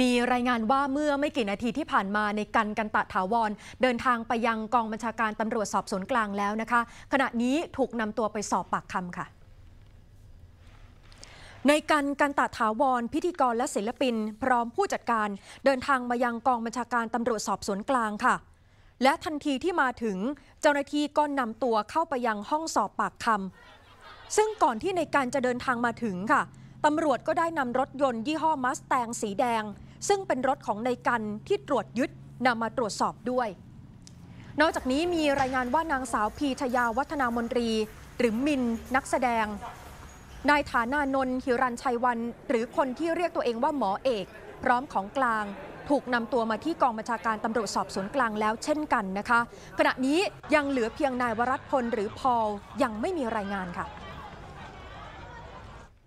มีรายงานว่าเมื่อไม่กี่นาทีที่ผ่านมาในกันกันตะถาวร เดินทางไปยังกองบัญชาการตำรวจสอบสวนกลางแล้วนะคะ ขณะนี้ถูกนำตัวไปสอบปากคำค่ะ ในการกันตาถาวร พิธีกรและศิลปิน พร้อมผู้จัดการ เดินทางมายังกองบัญชาการตำรวจสอบสวนกลางค่ะ และทันทีที่มาถึงเจ้าหน้าที่ก็นำตัวเข้าไปยังห้องสอบปากคำซึ่งก่อนที่ในการจะเดินทางมาถึงค่ะตำรวจก็ได้นำรถยนต์ยี่ห้อมัสแตงสีแดง ซึ่งเป็นรถของในกันที่ตรวจยึดนำมาตรวจสอบด้วย นอกจากนี้มีรายงานว่านางสาวพีชยาวัฒนามนตรี หรือมินนักแสดง นายฐานานนท์หิรันชัยวัน หรือคนที่เรียกตัวเองว่าหมอเอก พร้อมของกลาง ถูกนำตัวมาที่กองบัญชาการตำรวจสอบสวนกลางแล้ว เช่นกันนะคะ ขณะนี้ยังเหลือเพียงนายวรัตพลหรือพอลยังไม่มีรายงานค่ะ